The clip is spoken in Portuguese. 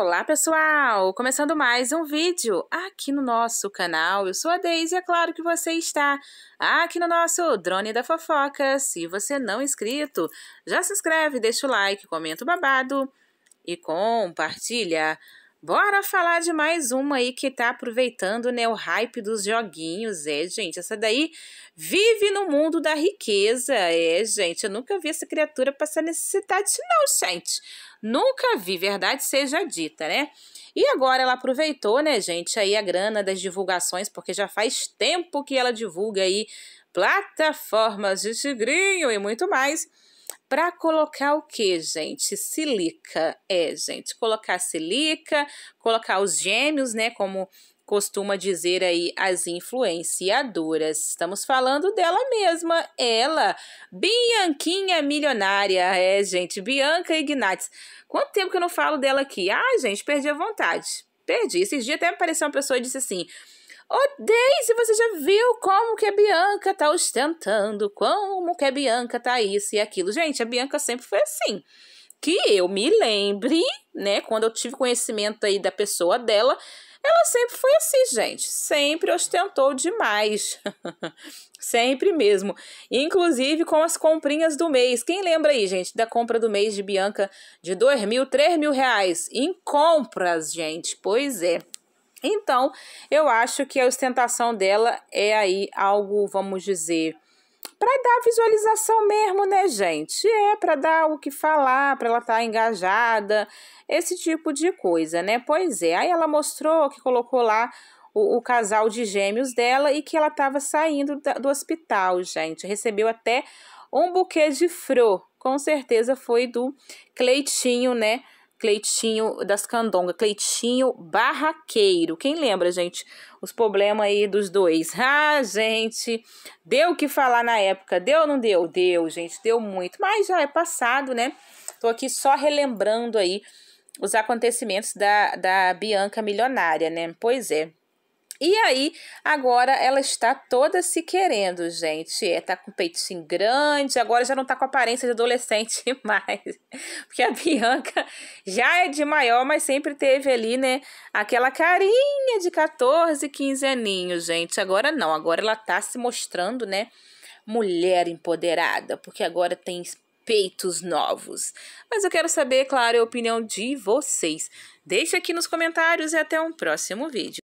Olá pessoal, começando mais um vídeo aqui no nosso canal, eu sou a Deise e é claro que você está aqui no nosso Drone da Fofoca. Se você não é inscrito, já se inscreve, deixa o like, comenta o babado e compartilha. Bora falar de mais uma aí que tá aproveitando né, o hype dos joguinhos, é, gente. Essa daí vive no mundo da riqueza, é, gente. Eu nunca vi essa criatura passar necessidade, não, gente. Nunca vi, verdade seja dita, né? E agora ela aproveitou, né, gente, aí a grana das divulgações, porque já faz tempo que ela divulga aí plataformas de tigrinho e muito mais para colocar o que, gente? Silica. É, gente, colocar silica, colocar os gêmeos, né? Como costuma dizer aí as influenciadoras. Estamos falando dela mesma, ela, Bianquinha Milionária. É, gente, Bianca Ignatz. Quanto tempo que eu não falo dela aqui? Ah, gente, perdi a vontade. Perdi. Esses dias até apareceu uma pessoa e disse assim: Oh, Daisy, você já viu como que a Bianca tá ostentando? Como que a Bianca tá isso e aquilo? Gente, a Bianca sempre foi assim. Que eu me lembre, né? Quando eu tive conhecimento aí da pessoa dela, ela sempre foi assim, gente. Sempre ostentou demais. sempre mesmo. Inclusive com as comprinhas do mês. Quem lembra aí, gente, da compra do mês de Bianca de dois mil, três mil reais em compras, gente? Pois é. Então, eu acho que a ostentação dela é aí algo, vamos dizer, para dar visualização mesmo, né, gente? É para dar o que falar, para ela estar tá engajada, esse tipo de coisa, né? Pois é. Aí ela mostrou que colocou lá o, o casal de gêmeos dela e que ela estava saindo da, do hospital, gente. Recebeu até um buquê de flor. Com certeza foi do Cleitinho, né? Cleitinho das Candonga, Cleitinho Barraqueiro. Quem lembra, gente, os problemas aí dos dois? Ah, gente, deu o que falar na época, deu ou não deu? Deu, gente, deu muito, mas já é passado, né? Tô aqui só relembrando aí os acontecimentos da, da Bianca Milionária, né? Pois é. E aí, agora ela está toda se querendo, gente. É, tá com o peitinho grande, agora já não tá com aparência de adolescente mais. Porque a Bianca já é de maior, mas sempre teve ali, né, aquela carinha de 14, 15 aninhos, gente. Agora não, agora ela tá se mostrando, né, mulher empoderada, porque agora tem peitos novos. Mas eu quero saber, claro, a opinião de vocês. Deixe aqui nos comentários e até um próximo vídeo.